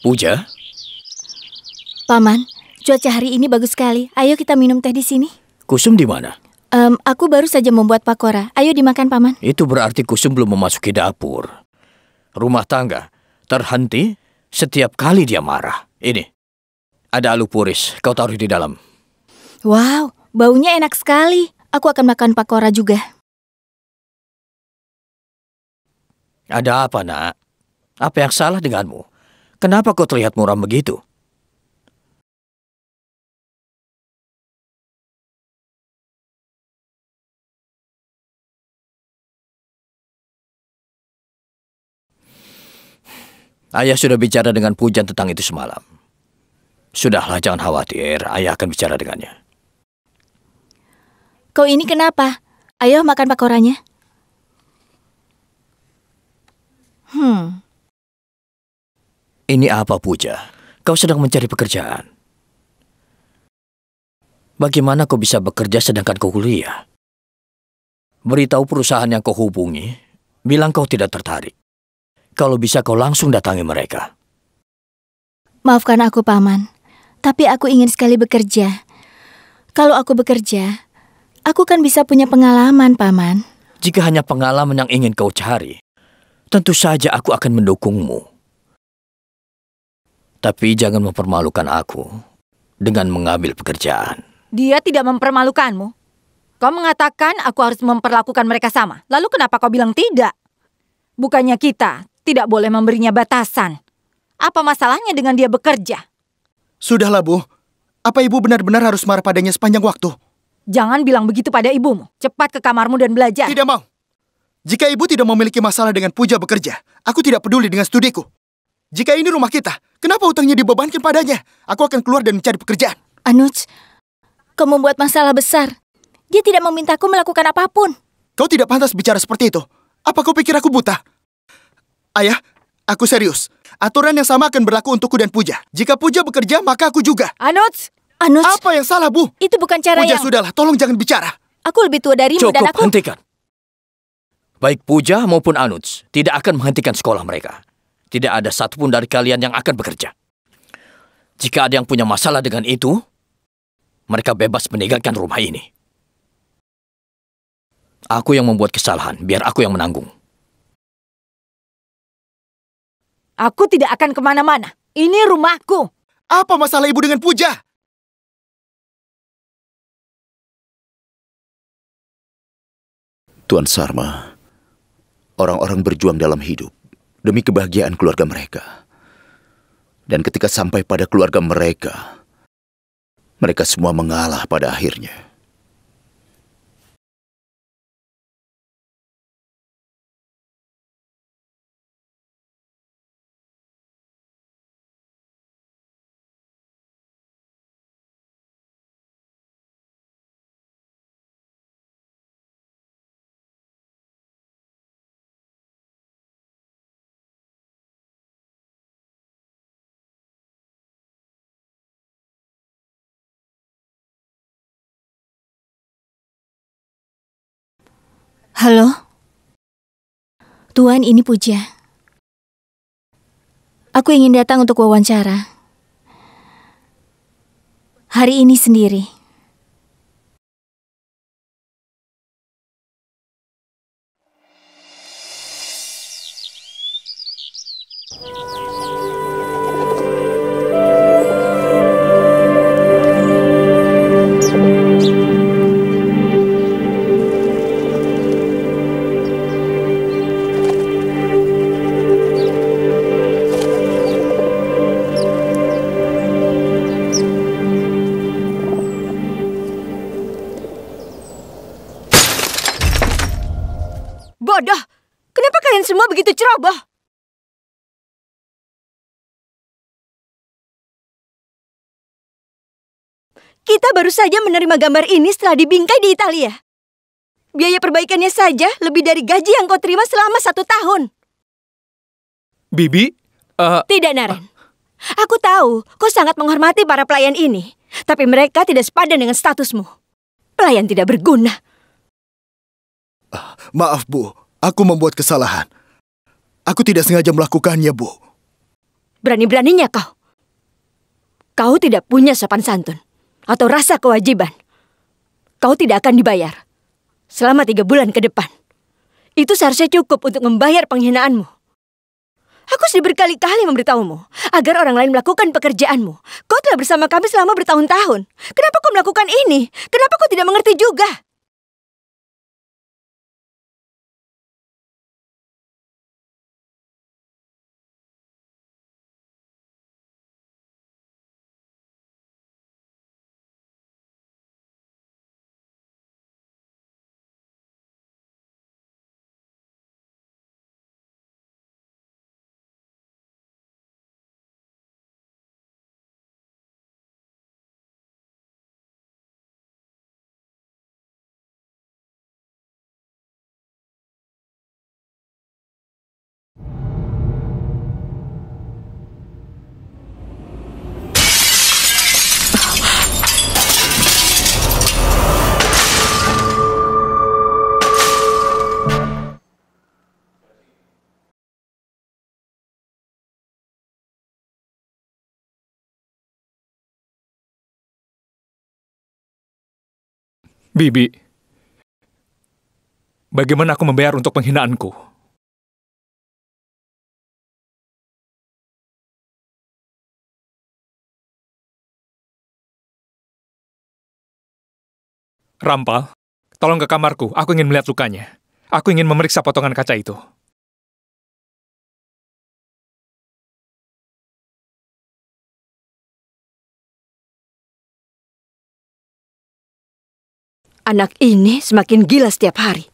Puja? Paman, cuaca hari ini bagus sekali. Ayo kita minum teh di sini. Kusum di mana? Um, aku baru saja membuat pakora. Ayo dimakan, Paman. Itu berarti Kusum belum memasuki dapur. Rumah tangga terhenti setiap kali dia marah. Ini, ada alupuris. Kau taruh di dalam. Wow, baunya enak sekali. Aku akan makan pakora juga. Ada apa, nak? Apa yang salah denganmu? Kenapa kau terlihat muram begitu? Ayah sudah bicara dengan Pujan tentang itu semalam. Sudahlah, jangan khawatir. Ayah akan bicara dengannya. Kau ini kenapa? Ayo makan pakorannya? Hmm, ini apa, Puja? Kau sedang mencari pekerjaan. Bagaimana kau bisa bekerja sedangkan kau kuliah? Beritahu perusahaan yang kau hubungi, bilang kau tidak tertarik. Kalau bisa kau langsung datangi mereka. Maafkan aku, Paman. Tapi aku ingin sekali bekerja. Kalau aku bekerja, aku kan bisa punya pengalaman, Paman. Jika hanya pengalaman yang ingin kau cari, tentu saja aku akan mendukungmu. Tapi jangan mempermalukan aku dengan mengambil pekerjaan. Dia tidak mempermalukanmu. Kau mengatakan aku harus memperlakukan mereka sama. Lalu kenapa kau bilang tidak? Bukannya kita tidak boleh memberinya batasan. Apa masalahnya dengan dia bekerja? Sudahlah, Bu. Apa ibu benar-benar harus marah padanya sepanjang waktu? Jangan bilang begitu pada ibumu. Cepat ke kamarmu dan belajar. Tidak mau. Jika ibu tidak memiliki masalah dengan Puja bekerja, aku tidak peduli dengan studiku. Jika ini rumah kita, Kenapa utangnya dibebankan padanya? Aku akan keluar dan mencari pekerjaan. Anuj, kau membuat masalah besar. Dia tidak memintaku melakukan apapun. Kau tidak pantas bicara seperti itu. Apa kau pikir aku buta? Ayah, aku serius. Aturan yang sama akan berlaku untukku dan Puja. Jika Puja bekerja, maka aku juga. Anuj! Anuj! Apa yang salah, Bu? Itu bukan cara Puja, yang... Puja, sudahlah. Tolong jangan bicara. Aku lebih tua dari Cukup, dan aku... Cukup, hentikan. Baik Puja maupun Anuj tidak akan menghentikan sekolah mereka. Tidak ada satupun dari kalian yang akan bekerja. Jika ada yang punya masalah dengan itu, mereka bebas meninggalkan rumah ini. Aku yang membuat kesalahan, biar aku yang menanggung. Aku tidak akan kemana-mana. Ini rumahku. Apa masalah ibu dengan Puja? Tuan Sarma, orang-orang berjuang dalam hidup demi kebahagiaan keluarga mereka. Dan ketika sampai pada keluarga mereka, mereka semua mengalah pada akhirnya. Halo? Tuan, ini Puja. Aku ingin datang untuk wawancara. Hari ini sendiri. Thank you. bodoh. Kenapa kalian semua begitu ceroboh? Kita baru saja menerima gambar ini setelah dibingkai di Italia. Biaya perbaikannya saja lebih dari gaji yang kau terima selama satu tahun. Bibi, uh, tidak Naren. Uh, Aku tahu kau sangat menghormati para pelayan ini, tapi mereka tidak sepadan dengan statusmu. Pelayan tidak berguna. Ah, maaf Bu, Aku membuat kesalahan. Aku tidak sengaja melakukannya, Bu. Berani-beraninya kau. Kau tidak punya sopan santun atau rasa kewajiban. Kau tidak akan dibayar selama tiga bulan ke depan. Itu seharusnya cukup untuk membayar penghinaanmu. Aku sudah berkali-kali memberitahumu agar orang lain melakukan pekerjaanmu. Kau telah bersama kami selama bertahun-tahun. Kenapa kau melakukan ini? Kenapa kau tidak mengerti juga? Bibi, bagaimana aku membayar untuk penghinaanku? Rampal, tolong ke kamarku. Aku ingin melihat lukanya. Aku ingin memeriksa potongan kaca itu. Anak ini semakin gila setiap hari.